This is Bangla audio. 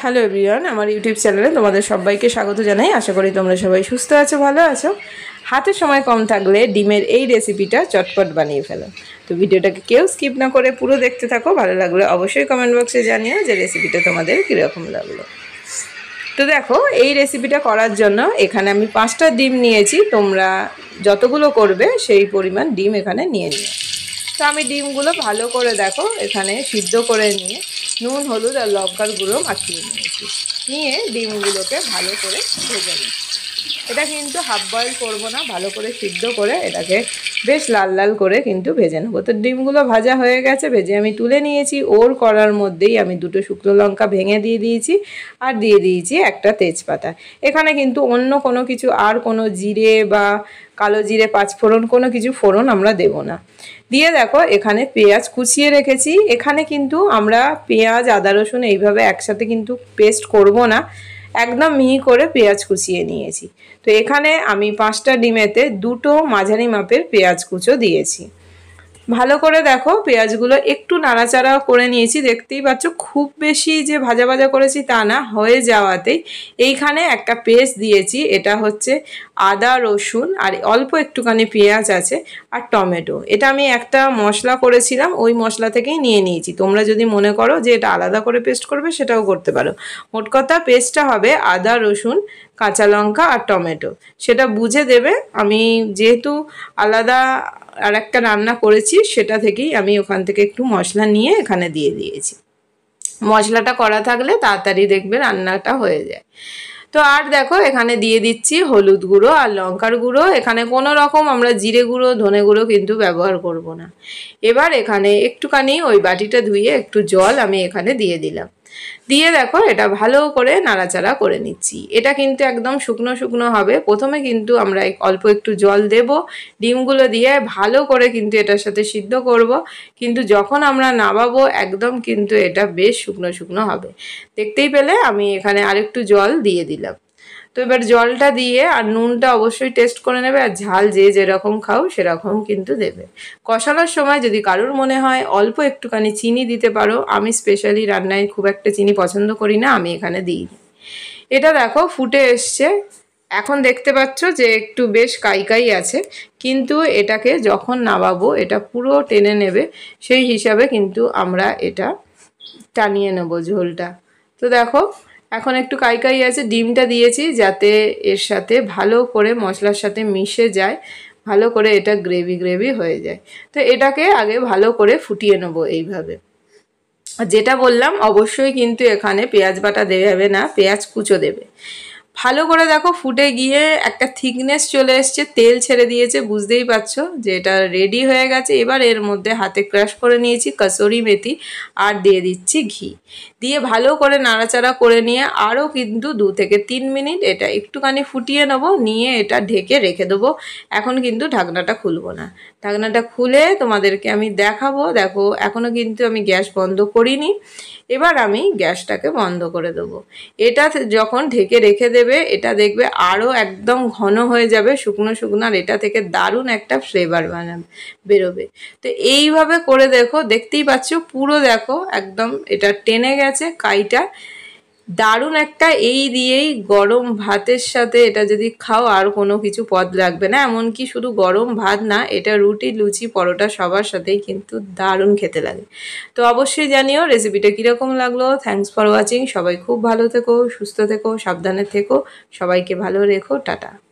হ্যালো এভরিওয়ান আমার ইউটিউব চ্যানেলে তোমাদের সবাইকে স্বাগত জানাই আশা করি তোমরা সবাই সুস্থ আছো ভালো আছো হাতে সময় কম থাকলে ডিমের এই রেসিপিটা চটপট বানিয়ে ফেলো তো ভিডিওটাকে কেউ স্কিপ না করে পুরো দেখতে থাকো ভালো লাগলে অবশ্যই কমেন্ট বক্সে জানিও যে রেসিপিটা তোমাদের কীরকম লাগলো তো দেখো এই রেসিপিটা করার জন্য এখানে আমি পাঁচটা ডিম নিয়েছি তোমরা যতগুলো করবে সেই পরিমাণ ডিম এখানে নিয়ে নিও তো আমি ডিমগুলো ভালো করে দেখো এখানে সিদ্ধ করে নিয়ে নুন হলুদ আর লঙ্কার গুঁড়ো মাখিয়ে নিয়েছি নিয়ে ডিমগুলোকে ভালো করে ভেজে নিচ্ছি এটা কিন্তু হাফ বয়েল করবো না ভালো করে সিদ্ধ করে এটাকে বেশ লাল লাল করে কিন্তু ভেজে নেবো তো ডিমগুলো ভাজা হয়ে গেছে ভেজে আমি তুলে নিয়েছি ওর করার মধ্যেই আমি দুটো শুকনো লঙ্কা ভেঙে দিয়ে দিয়েছি আর দিয়ে দিয়েছি একটা তেজপাতা এখানে কিন্তু অন্য কোনো কিছু আর কোনো জিরে বা কালো জিরে পাঁচফোড়ন কোনো কিছু ফোড়ন আমরা দেব না দিয়ে দেখো এখানে পেঁয়াজ কুচিয়ে রেখেছি এখানে কিন্তু আমরা পেঁয়াজ আদা রসুন এইভাবে একসাথে কিন্তু পেস্ট করব না একদম মিহি করে পেঁয়াজ কুচিয়ে নিয়েছি তো এখানে আমি পাঁচটা ডিমেতে দুটো মাঝারি মাপের পেঁয়াজ কুচো দিয়েছি ভালো করে দেখো পেঁয়াজগুলো একটু নাড়াচাড়া করে নিয়েছি দেখতেই পাচ্ছ খুব বেশি যে ভাজা ভাজা করেছি তা না হয়ে যাওয়াতেই এইখানে একটা পেস্ট দিয়েছি এটা হচ্ছে আদা রসুন আর অল্প একটুখানি পেঁয়াজ আছে আর টমেটো এটা আমি একটা মশলা করেছিলাম ওই মশলা থেকেই নিয়ে নিয়েছি তোমরা যদি মনে করো যে এটা আলাদা করে পেস্ট করবে সেটাও করতে পারো মোট কথা পেস্টটা হবে আদা রসুন কাঁচা লঙ্কা আর টমেটো সেটা বুঝে দেবে আমি যেহেতু আলাদা আর একটা রান্না করেছি সেটা থেকেই আমি ওখান থেকে একটু মশলা নিয়ে এখানে দিয়ে দিয়েছি মশলাটা করা থাকলে তাড়াতাড়ি দেখবে রান্নাটা হয়ে যায় তো আর দেখো এখানে দিয়ে দিচ্ছি হলুদ গুঁড়ো আর লঙ্কার গুঁড়ো এখানে কোনো রকম আমরা জিরে গুঁড়ো ধনে গুঁড়ো কিন্তু ব্যবহার করব না এবার এখানে একটুখানি ওই বাটিটা ধুয়ে একটু জল আমি এখানে দিয়ে দিলাম দিয়ে দেখো এটা ভালো করে নাড়াচাড়া করে নিচ্ছি এটা কিন্তু একদম শুকনো শুকনো হবে প্রথমে কিন্তু আমরা অল্প একটু জল দেব ডিমগুলো দিয়ে ভালো করে কিন্তু এটার সাথে সিদ্ধ করব কিন্তু যখন আমরা নামাবো একদম কিন্তু এটা বেশ শুকনো শুকনো হবে দেখতেই পেলে আমি এখানে আরেকটু জল দিয়ে দিলাম তো এবার জলটা দিয়ে আর নুনটা অবশ্যই টেস্ট করে নেবে আর ঝাল যে যেরকম খাও সেরকম কিন্তু দেবে কষানোর সময় যদি কারুর মনে হয় অল্প একটুখানি চিনি দিতে পারো আমি স্পেশালি রান্নায় খুব একটা চিনি পছন্দ করি না আমি এখানে দিই এটা দেখো ফুটে এসছে এখন দেখতে পাচ্ছ যে একটু বেশ কাইকাই আছে কিন্তু এটাকে যখন নামাবো এটা পুরো টেনে নেবে সেই হিসাবে কিন্তু আমরা এটা টানিয়ে নেবো ঝোলটা তো দেখো এখন একটু কাইকাই আছে ডিমটা দিয়েছি যাতে এর সাথে ভালো করে মশলার সাথে মিশে যায় ভালো করে এটা গ্রেভি গ্রেভি হয়ে যায় তো এটাকে আগে ভালো করে ফুটিয়ে নেবো এইভাবে যেটা বললাম অবশ্যই কিন্তু এখানে পেঁয়াজ বাটা দেবে না পেঁয়াজ কুচো দেবে ভালো করে দেখো ফুটে গিয়ে একটা থিকনেস চলে এসছে তেল ছেড়ে দিয়েছে বুঝতেই পারছো যে এটা রেডি হয়ে গেছে এবার এর মধ্যে হাতে ক্রাশ করে নিয়েছি কসরি মেথি আর দিয়ে দিচ্ছি ঘি দিয়ে ভালো করে নাড়াচাড়া করে নিয়ে আরও কিন্তু দু থেকে তিন মিনিট এটা একটুখানি ফুটিয়ে নেব নিয়ে এটা ঢেকে রেখে দেবো এখন কিন্তু ঢাকনাটা খুলবো না ঢাকনাটা খুলে তোমাদেরকে আমি দেখাবো দেখো এখনও কিন্তু আমি গ্যাস বন্ধ করিনি এবার আমি গ্যাসটাকে বন্ধ করে দেবো এটা যখন ঢেকে রেখে দেবে দেবে এটা দেখবে আরও একদম ঘন হয়ে যাবে শুকনো শুকনো আর এটা থেকে দারুণ একটা ফ্লেভার বানাবে বেরোবে তো এইভাবে করে দেখো দেখতেই পাচ্ছ পুরো দেখো একদম এটা টেনে গেছে কাইটা দারুণ একটা এই দিয়েই গরম ভাতের সাথে এটা যদি খাও আর কোনো কিছু পদ লাগবে না এমনকি শুধু গরম ভাত না এটা রুটি লুচি পরোটা সবার সাথেই কিন্তু দারুণ খেতে লাগে তো অবশ্যই জানিও রেসিপিটা কীরকম লাগলো থ্যাংকস ফর ওয়াচিং সবাই খুব ভালো থেকো সুস্থ থেকো সাবধানে থেকো সবাইকে ভালো রেখো টাটা